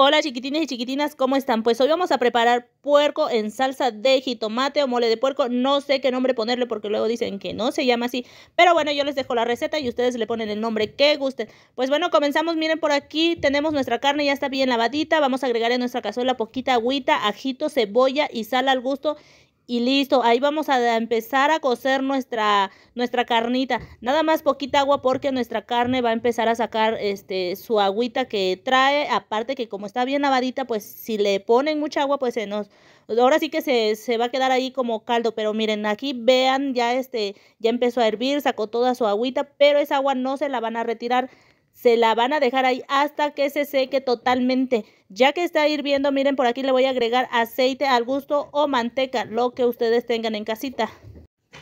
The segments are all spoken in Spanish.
Hola chiquitines y chiquitinas, ¿cómo están? Pues hoy vamos a preparar puerco en salsa de jitomate o mole de puerco. No sé qué nombre ponerle porque luego dicen que no se llama así. Pero bueno, yo les dejo la receta y ustedes le ponen el nombre que gusten. Pues bueno, comenzamos. Miren por aquí, tenemos nuestra carne, ya está bien lavadita. Vamos a agregar en nuestra cazuela poquita agüita, ajito, cebolla y sal al gusto y listo, ahí vamos a empezar a cocer nuestra, nuestra carnita. Nada más poquita agua porque nuestra carne va a empezar a sacar este, su agüita que trae. Aparte que como está bien lavadita, pues si le ponen mucha agua, pues se nos... Ahora sí que se, se va a quedar ahí como caldo, pero miren, aquí vean, ya, este, ya empezó a hervir, sacó toda su agüita, pero esa agua no se la van a retirar se la van a dejar ahí hasta que se seque totalmente. Ya que está hirviendo, miren, por aquí le voy a agregar aceite al gusto o manteca, lo que ustedes tengan en casita.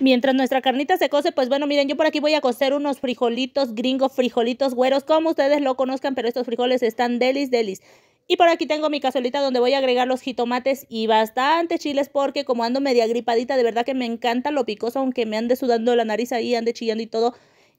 Mientras nuestra carnita se cose, pues bueno, miren, yo por aquí voy a cocer unos frijolitos gringos, frijolitos güeros, como ustedes lo conozcan, pero estos frijoles están delis, delis. Y por aquí tengo mi cazuelita donde voy a agregar los jitomates y bastantes chiles porque como ando media gripadita, de verdad que me encanta lo picoso, aunque me ande sudando la nariz ahí, ande chillando y todo,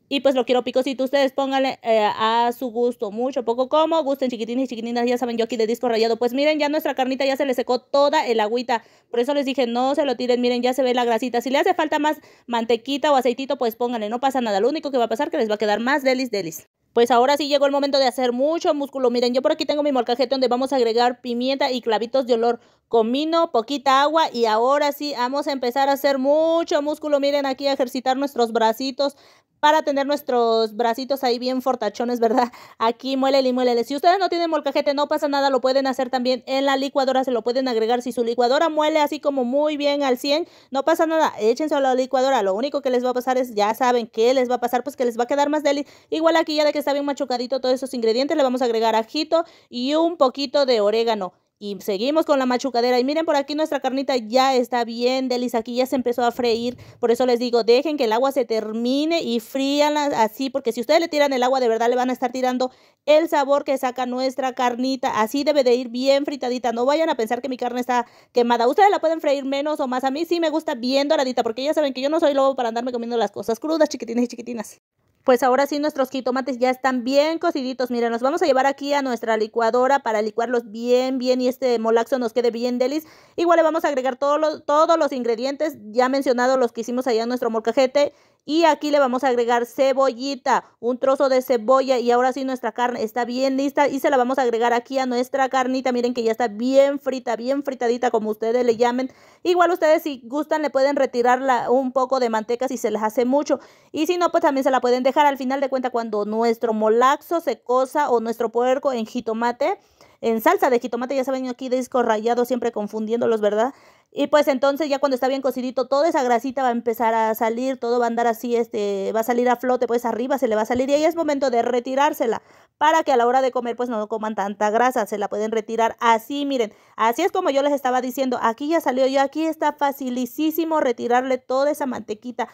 y pues lo quiero picosito. Ustedes pónganle eh, a su gusto, mucho, poco como. Gusten chiquitines y chiquitinas. Ya saben, yo aquí de disco rayado. Pues miren, ya nuestra carnita ya se le secó toda el agüita. Por eso les dije, no se lo tiren. Miren, ya se ve la grasita. Si le hace falta más mantequita o aceitito, pues pónganle. No pasa nada. Lo único que va a pasar es que les va a quedar más delis delis. Pues ahora sí llegó el momento de hacer mucho músculo. Miren, yo por aquí tengo mi molcajete donde vamos a agregar pimienta y clavitos de olor. Comino, poquita agua y ahora sí vamos a empezar a hacer mucho músculo. Miren aquí, ejercitar nuestros bracitos para tener nuestros bracitos ahí bien fortachones, ¿verdad? Aquí muélele y muélele. Si ustedes no tienen molcajete, no pasa nada, lo pueden hacer también en la licuadora, se lo pueden agregar. Si su licuadora muele así como muy bien al 100, no pasa nada, échense a la licuadora. Lo único que les va a pasar es, ya saben qué les va a pasar, pues que les va a quedar más deli. Igual aquí ya de que está bien machucadito todos esos ingredientes, le vamos a agregar ajito y un poquito de orégano. Y seguimos con la machucadera. Y miren, por aquí nuestra carnita ya está bien, Delis. Aquí ya se empezó a freír. Por eso les digo, dejen que el agua se termine y fríanla así. Porque si ustedes le tiran el agua, de verdad le van a estar tirando el sabor que saca nuestra carnita. Así debe de ir bien fritadita. No vayan a pensar que mi carne está quemada. Ustedes la pueden freír menos o más. A mí sí me gusta bien doradita. Porque ya saben que yo no soy lobo para andarme comiendo las cosas crudas, chiquitinas y chiquitinas. Pues ahora sí nuestros jitomates ya están bien cociditos. Miren, nos vamos a llevar aquí a nuestra licuadora para licuarlos bien, bien y este molaxo nos quede bien delis. Igual le vamos a agregar todos los, todos los ingredientes ya mencionados, los que hicimos allá en nuestro molcajete y aquí le vamos a agregar cebollita, un trozo de cebolla y ahora sí nuestra carne está bien lista y se la vamos a agregar aquí a nuestra carnita. Miren que ya está bien frita, bien fritadita como ustedes le llamen. Igual ustedes si gustan le pueden retirar un poco de manteca si se les hace mucho. Y si no, pues también se la pueden dejar al final de cuenta cuando nuestro molaxo se cosa o nuestro puerco en jitomate en salsa de jitomate, ya saben, aquí disco rayado, siempre confundiéndolos, ¿verdad? Y pues entonces ya cuando está bien cocidito, toda esa grasita va a empezar a salir, todo va a andar así, este, va a salir a flote, pues arriba se le va a salir y ahí es momento de retirársela para que a la hora de comer pues no coman tanta grasa, se la pueden retirar así, miren, así es como yo les estaba diciendo, aquí ya salió, yo aquí está facilísimo retirarle toda esa mantequita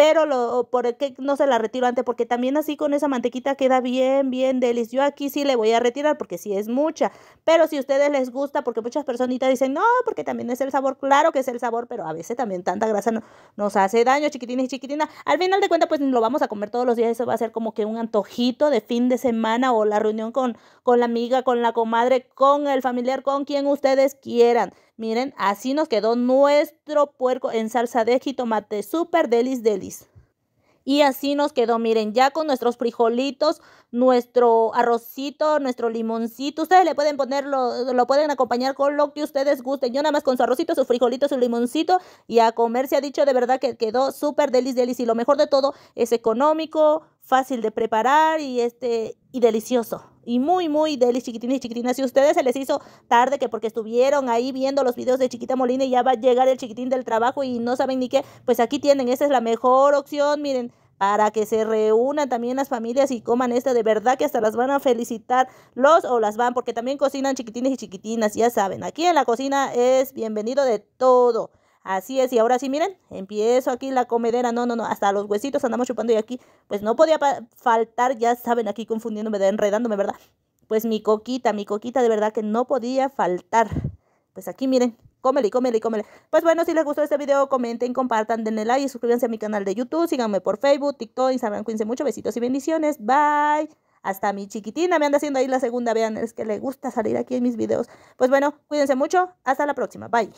pero lo, ¿por qué no se la retiro antes? Porque también así con esa mantequita queda bien, bien deliciosa. Yo aquí sí le voy a retirar porque sí es mucha, pero si a ustedes les gusta, porque muchas personitas dicen, no, porque también es el sabor, claro que es el sabor, pero a veces también tanta grasa no, nos hace daño, chiquitines y chiquitinas. Al final de cuentas, pues lo vamos a comer todos los días, eso va a ser como que un antojito de fin de semana o la reunión con, con la amiga, con la comadre, con el familiar, con quien ustedes quieran. Miren, así nos quedó nuestro puerco en salsa de jitomate. Súper delis delis. Y así nos quedó, miren, ya con nuestros frijolitos, nuestro arrocito, nuestro limoncito. Ustedes le pueden ponerlo, lo, pueden acompañar con lo que ustedes gusten. Yo nada más con su arrocito, su frijolito, su limoncito y a comer. Se ha dicho de verdad que quedó súper delis delis. Y lo mejor de todo es económico, fácil de preparar y, este, y delicioso. Y muy, muy deli, chiquitines y chiquitinas. Si ustedes se les hizo tarde que porque estuvieron ahí viendo los videos de Chiquita Molina y ya va a llegar el chiquitín del trabajo y no saben ni qué, pues aquí tienen, esa es la mejor opción, miren, para que se reúnan también las familias y coman esta, de verdad que hasta las van a felicitar los o las van, porque también cocinan chiquitines y chiquitinas, ya saben, aquí en la cocina es bienvenido de todo. Así es, y ahora sí, miren, empiezo aquí la comedera, no, no, no, hasta los huesitos andamos chupando y aquí, pues no podía faltar, ya saben, aquí confundiéndome, enredándome, ¿verdad? Pues mi coquita, mi coquita de verdad que no podía faltar. Pues aquí, miren, cómele, cómele, cómele. Pues bueno, si les gustó este video, comenten, compartan, denle like y suscríbanse a mi canal de YouTube, síganme por Facebook, TikTok, Instagram, cuídense mucho, besitos y bendiciones, bye. Hasta mi chiquitina me anda haciendo ahí la segunda, vean, es que le gusta salir aquí en mis videos. Pues bueno, cuídense mucho, hasta la próxima, bye.